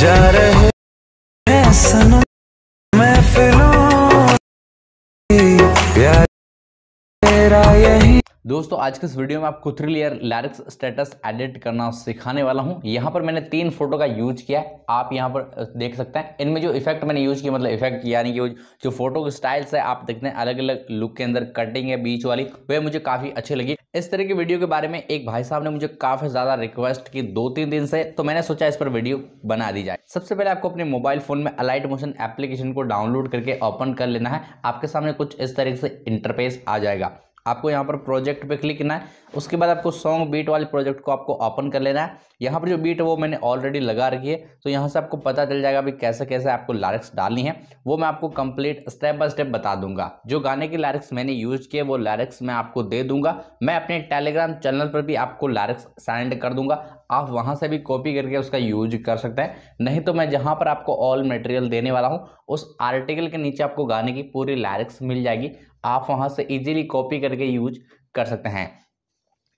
जा रहे हैं सनम दोस्तों आज के इस वीडियो में आपको three layer lyrics status edit करना सिखाने वाला हूं यहां पर मैंने तीन फोटो का यूज किया है आप यहां पर देख सकते हैं इनमें जो इफेक्ट मैंने यूज किया मतलब इफेक्ट यानी कि जो फोटो के स्टाइल्स है आप देखते हैं अलग अलग लुक के अंदर कटिंग है बीच वाली वह मुझे काफ़ी अच्छी लगी इस तरह की वीडियो के बारे में एक भाई साहब ने मुझे काफ़ी ज़्यादा रिक्वेस्ट की दो तीन दिन से तो मैंने सोचा इस पर वीडियो बना दी जाए सबसे पहले आपको अपने मोबाइल फ़ोन में अलाइट मोशन एप्लीकेशन को डाउनलोड करके ओपन कर लेना है आपके सामने कुछ इस तरीके से इंटरफेस आ जाएगा आपको यहाँ पर प्रोजेक्ट पे क्लिक करना है उसके बाद आपको सॉन्ग बीट वाले प्रोजेक्ट को आपको ओपन कर लेना है यहाँ पर जो बीट है वो मैंने ऑलरेडी लगा रखी है तो यहाँ से आपको पता चल जाएगा भी कैसे कैसे आपको लारिक्स डालनी है वो मैं आपको कंप्लीट स्टेप बाय स्टेप बता दूंगा जो गाने के लारिक्स मैंने यूज किए वो लारिक्स मैं आपको दे दूंगा मैं अपने टेलीग्राम चैनल पर भी आपको लारिक्स सेंड कर दूंगा आप वहाँ से भी कॉपी करके उसका यूज कर सकते हैं नहीं तो मैं जहाँ पर आपको ऑल मटेरियल देने वाला हूँ उस आर्टिकल के नीचे आपको गाने की पूरी लारिक्स मिल जाएगी आप वहाँ से इजीली कॉपी करके यूज कर सकते हैं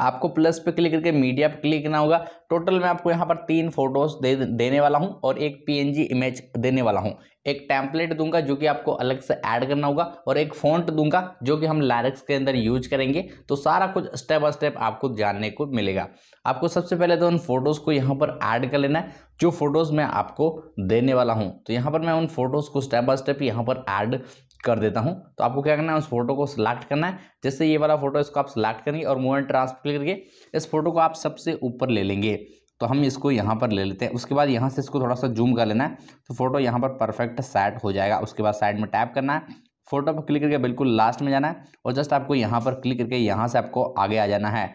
आपको प्लस पे क्लिक करके मीडिया पे क्लिक करना होगा टोटल मैं आपको यहाँ पर तीन फोटोज दे देने वाला हूँ और एक पीएनजी इमेज देने वाला हूँ एक टैंपलेट दूंगा जो कि आपको अलग से ऐड करना होगा और एक फ़ॉन्ट दूंगा जो कि हम लारक्स के अंदर यूज करेंगे तो सारा कुछ स्टेप बाय स्टेप आपको जानने को मिलेगा आपको सबसे पहले तो उन फोटोज़ को यहाँ पर ऐड कर लेना है जो फोटोज़ मैं आपको देने वाला हूँ तो यहाँ पर मैं उन फोटोज़ को स्टेप बाय स्टेप यहाँ पर ऐड कर देता हूं तो आपको क्या करना है उस फोटो को सिलेक्ट करना है जैसे ये वाला फोटो इसको आप सिलेक्ट करेंगे और मोबाइल ट्रांसफर करके इस फोटो को आप सबसे ऊपर ले लेंगे तो हम इसको यहाँ पर ले लेते हैं उसके बाद यहाँ से इसको थोड़ा सा जूम कर लेना है तो फोटो यहाँ पर परफेक्ट सेट हो जाएगा उसके बाद साइड में टैप करना है फोटो पर क्लिक करके बिल्कुल लास्ट में जाना है और जस्ट आपको यहाँ पर क्लिक करके यहाँ से आपको आगे आ जाना है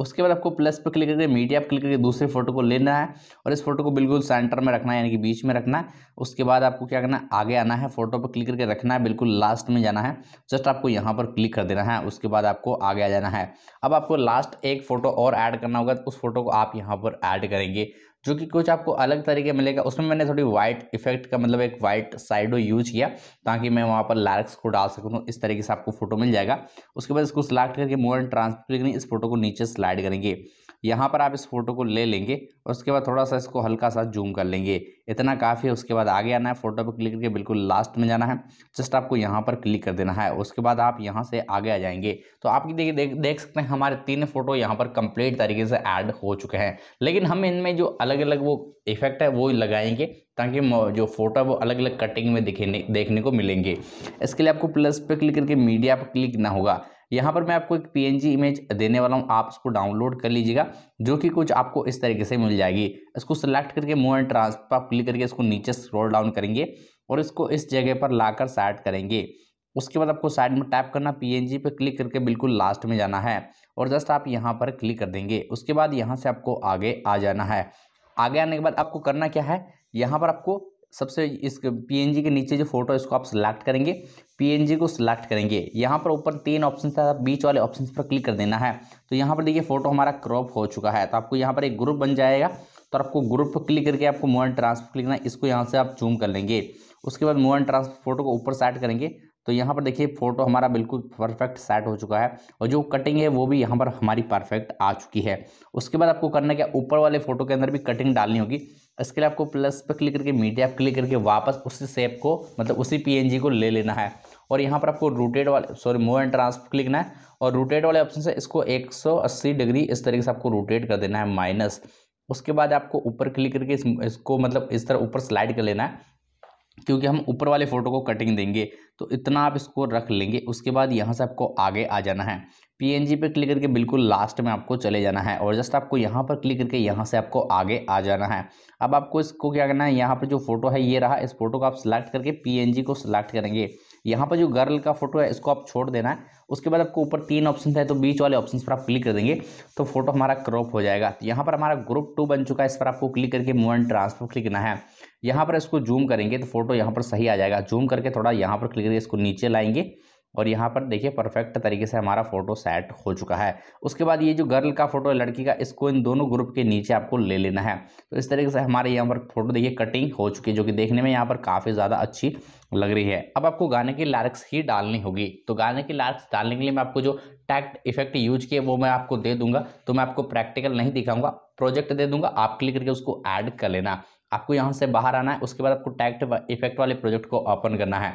उसके बाद आपको प्लस पर क्लिक करके मीडिया पर क्लिक करके दूसरे फोटो को लेना है और इस फोटो को बिल्कुल सेंटर में रखना है यानी कि बीच में रखना है उसके बाद आपको क्या करना है आगे आना है फोटो पर क्लिक करके रखना है बिल्कुल लास्ट में जाना है जस्ट आपको यहाँ पर क्लिक कर देना है उसके बाद आपको आगे आ जाना है अब आपको लास्ट एक फ़ोटो और ऐड करना होगा तो उस फोटो को आप यहाँ पर ऐड करेंगे जो कि कुछ आपको अलग तरीके मिलेगा उसमें मैंने थोड़ी वाइट इफेक्ट का मतलब एक वाइट साइडो यूज किया ताकि मैं वहाँ पर लार्क्स को डाल सकूँ तो इस तरीके से आपको फोटो मिल जाएगा उसके बाद इसको सिलेक्ट करके मोर एंड ट्रांसफर करेंगे इस फोटो को नीचे स्लाइड करेंगे यहाँ पर आप इस फोटो को ले लेंगे उसके बाद थोड़ा सा इसको हल्का सा जूम कर लेंगे इतना काफ़ी है उसके बाद आगे आना है फोटो पर क्लिक करके बिल्कुल लास्ट में जाना है जस्ट आपको यहाँ पर क्लिक कर देना है उसके बाद आप यहाँ से आगे आ जाएंगे तो आप देखिए देख, देख सकते हैं हमारे तीन फोटो यहाँ पर कंप्लीट तरीके से ऐड हो चुके हैं लेकिन हम इनमें जो अलग अलग वो इफेक्ट है वो लगाएंगे ताकि जो फोटो है वो अलग अलग कटिंग में दिखेने देखने को मिलेंगे इसके लिए आपको प्लस पे क्लिक करके मीडिया पर क्लिक ना होगा यहाँ पर मैं आपको एक पी इमेज देने वाला हूँ आप इसको डाउनलोड कर लीजिएगा जो कि कुछ आपको इस तरीके से मिल जाएगी इसको सिलेक्ट करके मूव एंड ट्रांसफर पर आप क्लिक करके इसको नीचे स्क्रॉल डाउन करेंगे और इसको इस जगह पर लाकर कर करेंगे उसके बाद आपको साइड में टैप करना पी पर क्लिक करके बिल्कुल लास्ट में जाना है और जस्ट आप यहाँ पर क्लिक कर देंगे उसके बाद यहाँ से आपको आगे आ जाना है आगे आने के बाद आपको करना क्या है यहाँ पर आपको सबसे इस पीएनजी के नीचे जो फोटो है इसको आप सिलेक्ट करेंगे पीएनजी को सिलेक्ट करेंगे यहाँ पर ऊपर तीन ऑप्शन था बीच वाले ऑप्शन पर क्लिक कर देना है तो यहाँ पर देखिए फोटो हमारा क्रॉप हो चुका है तो आपको यहाँ पर एक ग्रुप बन जाएगा तो आपको ग्रुप पर क्लिक करके आपको मोबाइल ट्रांसफर क्लिक करना इसको यहाँ से आप जूम कर लेंगे उसके बाद मोबाइल ट्रांसफर फोटो को ऊपर सेट करेंगे तो यहाँ पर देखिए फोटो हमारा बिल्कुल परफेक्ट सेट हो चुका है और जो कटिंग है वो भी यहाँ पर हमारी परफेक्ट आ चुकी है उसके बाद आपको करना क्या ऊपर वाले फोटो के अंदर भी कटिंग डालनी होगी इसके लिए आपको प्लस पर क्लिक करके मीडिया पर क्लिक करके वापस उसी सेप को मतलब उसी पीएनजी को ले लेना है और यहाँ पर आपको रूटेड वाले sorry move and transfer click है और रूटेड वाले ऑप्शन से इसको 180 डिग्री इस तरीके से आपको रोटेट कर देना है माइनस उसके बाद आपको ऊपर क्लिक करके इस, इसको मतलब इस तरह ऊपर स्लाइड कर लेना है क्योंकि हम ऊपर वाले फ़ोटो को कटिंग देंगे तो इतना आप इसको रख लेंगे उसके बाद यहाँ से आपको आगे आ जाना है पीएनजी पे क्लिक करके बिल्कुल लास्ट में आपको चले जाना है और जस्ट आपको यहाँ पर क्लिक करके यहाँ से आपको आगे आ जाना है अब आपको इसको क्या करना है यहाँ पर जो फ़ोटो है ये रहा इस फोटो को आप सिलेक्ट करके पीएनजी को सिलेक्ट करेंगे यहाँ पर जो गर्ल का फोटो है इसको आप छोड़ देना है उसके बाद आपको ऊपर तीन ऑप्शन है तो बीच वाले ऑप्शन पर आप क्लिक कर देंगे तो फोटो हमारा क्रॉप हो जाएगा यहाँ पर हमारा ग्रुप टू बन चुका है इस पर आपको क्लिक करके मूव एंड ट्रांसफर क्लिक करना है यहाँ पर इसको जूम करेंगे तो फोटो यहाँ पर सही आ जाएगा जूम करके थोड़ा यहाँ पर क्लिक करके इसको नीचे लाएंगे और यहाँ पर देखिए परफेक्ट तरीके से हमारा फोटो सेट हो चुका है उसके बाद ये जो गर्ल का फोटो है लड़की का इसको इन दोनों ग्रुप के नीचे आपको ले लेना है तो इस तरीके से हमारे यहाँ पर फोटो देखिए कटिंग हो चुकी है जो कि देखने में यहाँ पर काफ़ी ज़्यादा अच्छी लग रही है अब आपको गाने की लारिक्स ही डालनी होगी तो गाने की लारिक्स डालने के लिए मैं आपको जो टैक्ट इफेक्ट यूज किए वो मैं आपको दे दूंगा तो मैं आपको प्रैक्टिकल नहीं दिखाऊंगा प्रोजेक्ट दे दूंगा आप क्लिक करके उसको ऐड कर लेना आपको यहाँ से बाहर आना है उसके बाद आपको टैक्ट इफेक्ट वाले प्रोजेक्ट को ओपन करना है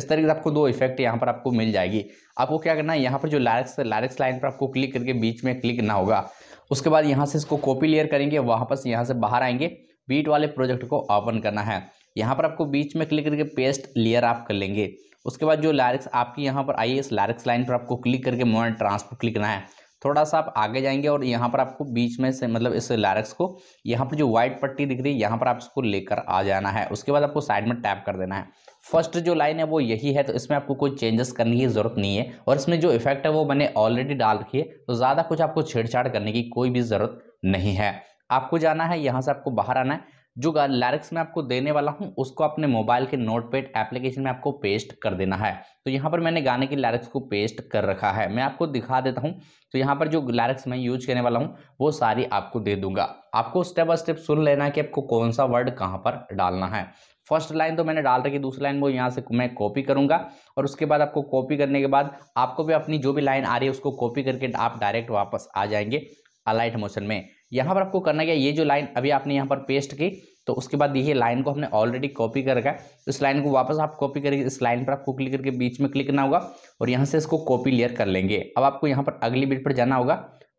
इस तरीके से आपको दो इफेक्ट यहाँ पर आपको मिल जाएगी आपको क्या करना है यहाँ पर जो लारेक्स लारेक्स लाइन पर आपको क्लिक करके बीच में क्लिक करना होगा उसके बाद यहाँ से इसको कॉपी लेयर करेंगे वहाँ पर यहाँ से बाहर आएंगे बीट वाले प्रोजेक्ट को ओपन करना है यहाँ पर आपको बीच में क्लिक करके पेस्ट लेयर आप कर लेंगे उसके बाद जो लारिक्स आपकी यहाँ पर आई है इस लारिक्स लाइन पर आपको क्लिक करके मोबाइल ट्रांसफर क्लिक करना है थोड़ा सा आप आगे जाएंगे और यहाँ पर आपको बीच में से मतलब इस लैरक्स को यहाँ पर जो व्हाइट पट्टी दिख रही है यहाँ पर आप इसको लेकर आ जाना है उसके बाद आपको साइड में टैप कर देना है फर्स्ट जो लाइन है वो यही है तो इसमें आपको कोई चेंजेस करने की ज़रूरत नहीं है और इसमें जो इफेक्ट है वो मैंने ऑलरेडी डाल रखी है तो ज़्यादा कुछ आपको छेड़छाड़ करने की कोई भी ज़रूरत नहीं है आपको जाना है यहाँ से आपको बाहर आना है जो लैरिक्स में आपको देने वाला हूँ उसको अपने मोबाइल के नोट पेड एप्लीकेशन में आपको पेस्ट कर देना है तो यहाँ पर मैंने गाने की लैरिक्स को पेस्ट कर रखा है मैं आपको दिखा देता हूँ तो यहाँ पर जो लैरिक्स मैं यूज करने वाला हूँ वो सारी आपको दे दूंगा आपको स्टेप बाय स्टेप सुन लेना है कि आपको कौन सा वर्ड कहाँ पर डालना है फर्स्ट लाइन तो मैंने डाल रखी दूसरी लाइन वो यहाँ से मैं कॉपी करूँगा और उसके बाद आपको कॉपी करने के बाद आपको भी अपनी जो भी लाइन आ रही है उसको कॉपी करके आप डायरेक्ट वापस आ जाएंगे अलाइट मोशन में यहाँ पर आपको करना क्या ये जो लाइन अभी आपने यहाँ पर पेस्ट की तो उसके बाद ये लाइन को हमने ऑलरेडी कॉपी कर रखा है इस लाइन को वापस आप कॉपी करेंगे इस लाइन पर आपको क्लिक करके बीच में क्लिक करना होगा और यहाँ से इसको कॉपी लेयर कर लेंगे अब आपको यहाँ पर अगली बिट पर जाना होगा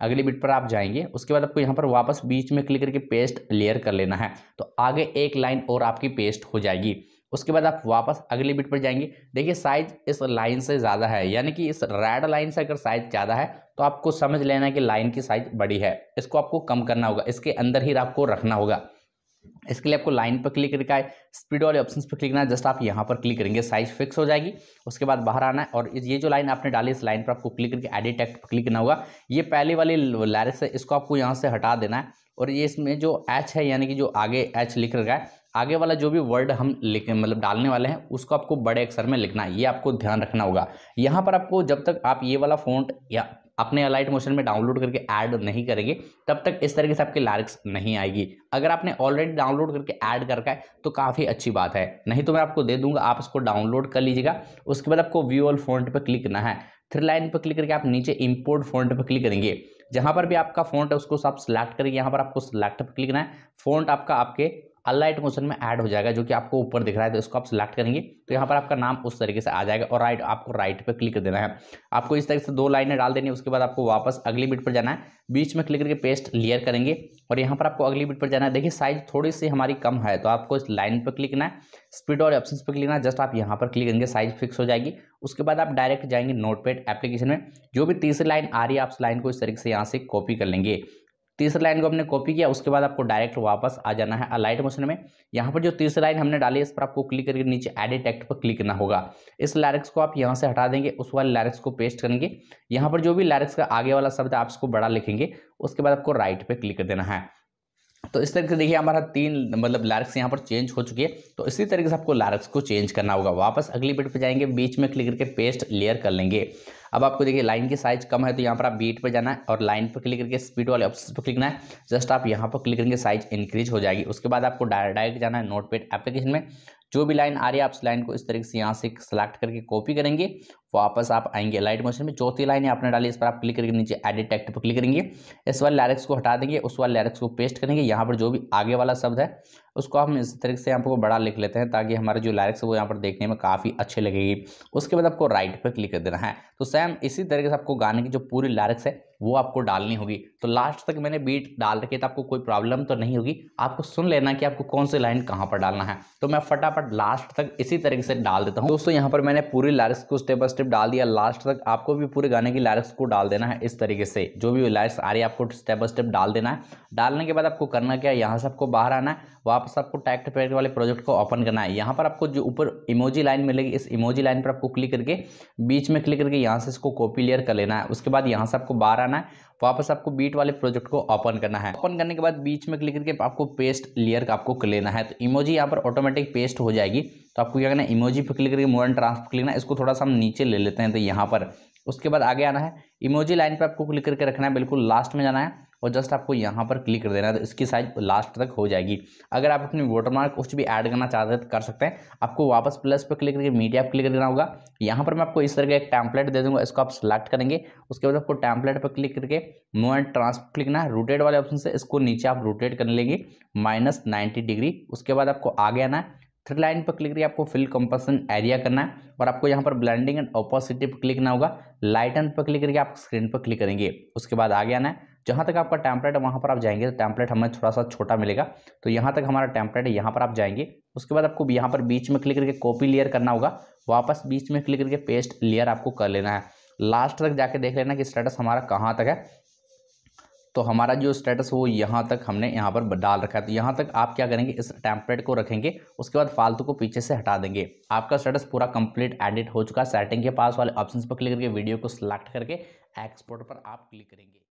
अगली बिट पर आप जाएंगे उसके बाद आपको यहाँ पर वापस बीच में क्लिक करके पेस्ट लेयर कर लेना है तो आगे एक लाइन और आपकी पेस्ट हो जाएगी उसके बाद आप वापस अगले बिट पर जाएंगे देखिए साइज इस लाइन से ज़्यादा है यानी कि इस रेड लाइन से अगर साइज ज़्यादा है तो आपको समझ लेना है कि लाइन की साइज बड़ी है इसको आपको कम करना होगा इसके अंदर ही आपको रखना होगा इसके लिए आपको लाइन पर क्लिक करके आए स्पीड वाले ऑप्शन पर क्लिक करना है जस्ट आप यहाँ पर क्लिक करेंगे साइज फिक्स हो जाएगी उसके बाद बाहर आना है और ये जो लाइन आपने डाली इस लाइन पर आपको क्लिक करके एडिट एक्ट पर क्लिक करना होगा ये पहले वाली लैरिक्स है इसको आपको यहाँ से हटा देना है और ये इसमें जो एच है यानी कि जो आगे एच लिख रखा है आगे वाला जो भी वर्ड हम लिख मतलब डालने वाले हैं उसको आपको बड़े अक्षर में लिखना है ये आपको ध्यान रखना होगा यहाँ पर आपको जब तक आप ये वाला फ़ॉन्ट या अपने अलाइट मोशन में डाउनलोड करके ऐड नहीं करेंगे तब तक इस तरीके से आपके लारिक्स नहीं आएगी अगर आपने ऑलरेडी डाउनलोड करके ऐड कर रखा है तो काफ़ी अच्छी बात है नहीं तो मैं आपको दे दूंगा आप इसको डाउनलोड कर लीजिएगा उसके बाद आपको व्यू ऑल फोन पर क्लिक करना है थ्री लाइन पर क्लिक करके आप नीचे इम्पोर्ट फोन पर क्लिक करेंगे जहाँ पर भी आपका फोन है उसको आप सिलेक्ट करेंगे यहाँ पर आपको सिलेक्ट पर क्लिक करना है फ़ोन आपका आपके अनलाइट मोशन में ऐड हो जाएगा जो कि आपको ऊपर दिख रहा है तो इसको आप सिलेक्ट करेंगे तो यहाँ पर आपका नाम उस तरीके से आ जाएगा और राइट आपको राइट पर क्लिक देना है आपको इस तरीके से दो लाइनें डाल देनी है उसके बाद आपको वापस अगली बिट पर जाना है बीच में क्लिक करके पेस्ट क्लियर करेंगे और यहाँ पर आपको अगली बिट पर जाना है देखिए साइज थोड़ी सी हमारी कम है तो आपको इस लाइन पर क्लिक करना है स्पीड और ऑप्शन पर क्लिक करना है जस्ट आप यहाँ पर क्लिक करेंगे साइज फिक्स हो जाएगी उसके बाद आप डायरेक्ट जाएंगे नोटपैड एप्लीकेशन में जो भी तीसरी लाइन आ रही है आप उस लाइन को इस तरीके से यहाँ से कॉपी कर लेंगे तीसरे लाइन को हमने कॉपी किया उसके बाद आपको डायरेक्ट वापस आ जाना है अलाइट मोशन में यहाँ पर जो तीसरी लाइन हमने डाली इस पर आपको क्लिक करके नीचे एडिट टेक्ट पर क्लिक करना होगा इस लैरिक्स को आप यहाँ से हटा देंगे उस वाले लैरिक्स को पेस्ट करेंगे यहाँ पर जो भी लैरिक्स का आगे वाला शब्द आप इसको बड़ा लिखेंगे उसके बाद आपको राइट पर क्लिक कर देना है तो इस तरीके से देखिए हमारा तीन मतलब लार्क्स यहाँ पर चेंज हो चुकी है तो इसी तरीके से आपको लार्क्स को चेंज करना होगा वापस अगली बिट पे जाएंगे बीच में क्लिक करके पेस्ट लेयर कर लेंगे अब आपको देखिए लाइन की साइज कम है तो यहाँ पर आप बीट पर जाना है और लाइन पर क्लिक करके स्पीड वाले ऑप्शन पर क्लिकना है जस्ट आप यहाँ पर क्लिक करेंगे साइज इंक्रीज हो जाएगी उसके बाद आपको डायरेक्ट जाना है नोटपेड एप्लीकेशन में जो भी लाइन आ रही है आप उस लाइन को इस तरीके से यहाँ से सेलेक्ट करके कॉपी करेंगे वापस आप आएंगे लाइट मोशन में चौथी लाइन आपने डाली इस पर आप क्लिक करके नीचे एडिट टेक्ट पर क्लिक करेंगे इस वाले लैरिक्स को हटा देंगे उस वाले लैरिक्स को पेस्ट करेंगे यहाँ पर जो भी आगे वाला शब्द है उसको हम इस तरीके से आपको बड़ा लिख लेते हैं ताकि हमारे जो लैरिक्स है वो यहाँ पर देखने में काफ़ी अच्छे लगेगी उसके बाद आपको राइट पर क्लिक कर देना है तो सैम इसी तरीके से आपको गाने की जो पूरी लैरिक्स है वो आपको डालनी होगी तो लास्ट तक मैंने बीट डाल रखी तो आपको कोई प्रॉब्लम तो नहीं होगी आपको सुन लेना कि आपको कौन सी लाइन कहाँ पर डालना है तो मैं फटाफट लास्ट तक इसी तरीके से डाल देता हूँ दोस्तों यहाँ पर मैंने पूरी लैरिक्स को स्टेप बाय स्टेप स्टेप डाल दिया लास्ट तक आपको भी पूरे गाने की लाइक्स को डाल देना है इस तरीके से जो भी लाइक्स आ रही है आपको स्टेप बाय स्टेप डाल देना है डालने के बाद आपको करना क्या है यहाँ से आपको बाहर आना है वापस आपको टैक्ट पेड वाले प्रोजेक्ट को ओपन करना है यहाँ पर आपको जो ऊपर इमोजी लाइन मिलेगी इस इमोजी लाइन पर आपको क्लिक करके बीच में क्लिक करके यहाँ से इसको कॉपी लेयर कर लेना है उसके बाद यहाँ से आपको बाहर आना है वापस आपको बीट वाले प्रोजेक्ट को ओपन करना है ओपन करने के बाद बीच में क्लिक करके आपको पेस्ट लेयर का आपको लेना है तो इमोजी यहाँ पर ऑटोमेटिक पेस्ट हो जाएगी तो आपको क्या करना है इमोजी पर क्लिक करके मॉडर्न ट्रांस पर क्लिक करना इसको थोड़ा सा हम नीचे ले लेते हैं तो यहाँ पर उसके बाद आगे आना है इमोजी लाइन पर आपको क्लिक करके रखना है बिल्कुल लास्ट में जाना है और जस्ट आपको यहाँ पर क्लिक कर देना है तो इसकी साइज लास्ट तक हो जाएगी अगर आप अपनी वाटरमार्क कुछ भी ऐड करना चाहते हैं तो कर सकते हैं आपको वापस प्लस पर क्लिक करके मीडिया पर क्लिक करना होगा यहाँ पर मैं आपको इस तरह का एक टैंपलेट दे दूँगा इसको आप सेलेक्ट करेंगे उसके बाद आपको टैंपलेट पर क्लिक करके मो एंड ट्रांसफर क्लिक करना है रोटेट वाले ऑप्शन से इसको नीचे आप रोटेट कर लेंगे माइनस डिग्री उसके बाद आपको आगे आना है थ्री लाइन पर क्लिक करके आपको फिल कंपसन एरिया करना है और आपको यहाँ पर ब्लेंडिंग एंड ऑपोसिटी पर क्लिक करना होगा लाइट एंड पर क्लिक करके आप स्क्रीन पर क्लिक करेंगे उसके बाद आगे आना है जहाँ तक आपका टैंपलेट है वहाँ पर आप जाएंगे तो टैंपलेट हमें थोड़ा सा छोटा मिलेगा तो यहाँ तक हमारा टैंपलेट है यहाँ पर आप जाएंगे उसके बाद आपको यहाँ पर बीच में क्लिक करके कॉपी लेयर करना होगा वापस बीच में क्लिक करके पेस्ट लेयर आपको कर लेना है लास्ट तक जाके देख लेना कि स्टेटस हमारा कहाँ तक है तो हमारा जो स्टेटस वो यहाँ तक हमने यहाँ पर डाल रखा है तो यहाँ तक आप क्या करेंगे इस टेम्पलेट को रखेंगे उसके बाद फालतू को पीछे से हटा देंगे आपका स्टेटस पूरा कंप्लीट एडिट हो चुका है सेटिंग के पास वाले ऑप्शन पर क्लिक करके वीडियो को सिलेक्ट करके एक्सपोर्ट पर आप क्लिक करेंगे